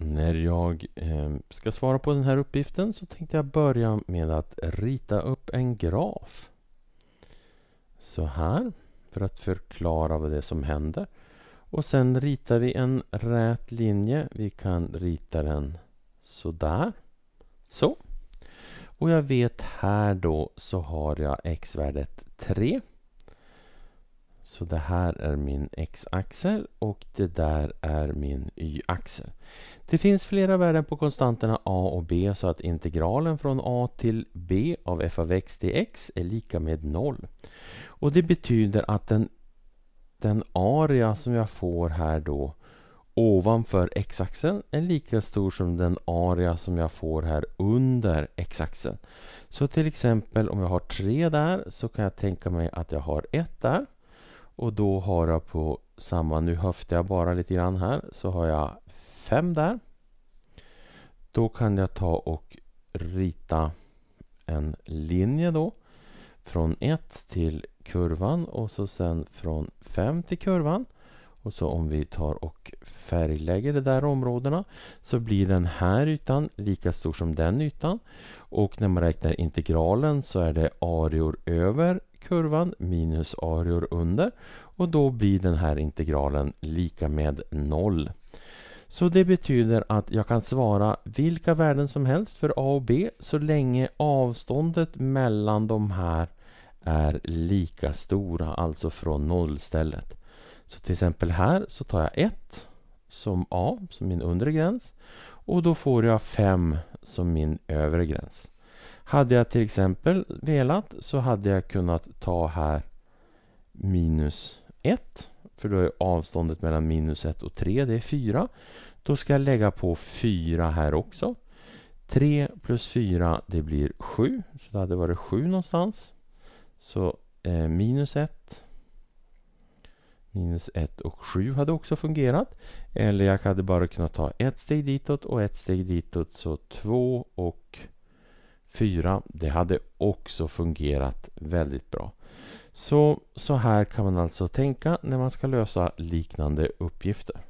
När jag eh, ska svara på den här uppgiften så tänkte jag börja med att rita upp en graf. Så här, för att förklara vad det är som händer. Och sen ritar vi en rät linje. Vi kan rita den sådär. Så. Och jag vet här då så har jag x-värdet 3. Så det här är min x-axel och det där är min y-axel. Det finns flera värden på konstanterna a och b så att integralen från a till b av f av x till x är lika med 0. Och det betyder att den, den area som jag får här då ovanför x-axeln är lika stor som den area som jag får här under x-axeln. Så till exempel om jag har 3 där så kan jag tänka mig att jag har 1 där. Och då har jag på samma, nu höftar jag bara lite grann här, så har jag fem där. Då kan jag ta och rita en linje då från 1 till kurvan och så sen från 5 till kurvan. Och så om vi tar och färglägger de där områdena så blir den här ytan lika stor som den ytan. Och när man räknar integralen så är det areor över kurvan minus areor under och då blir den här integralen lika med noll. Så det betyder att jag kan svara vilka värden som helst för a och b så länge avståndet mellan de här är lika stora, alltså från nollstället. Så till exempel här så tar jag 1 som a, som min undre gräns och då får jag 5 som min övre gräns. Hade jag till exempel velat så hade jag kunnat ta här minus 1 för då är avståndet mellan minus 1 och 3 det är 4. Då ska jag lägga på 4 här också. 3 plus 4 det blir 7 så det hade varit 7 någonstans. Så eh, minus 1 minus 1 och 7 hade också fungerat. Eller jag hade bara kunnat ta ett steg ditåt och ett steg ditåt så 2 och 4. Det hade också fungerat väldigt bra. Så, så här kan man alltså tänka när man ska lösa liknande uppgifter.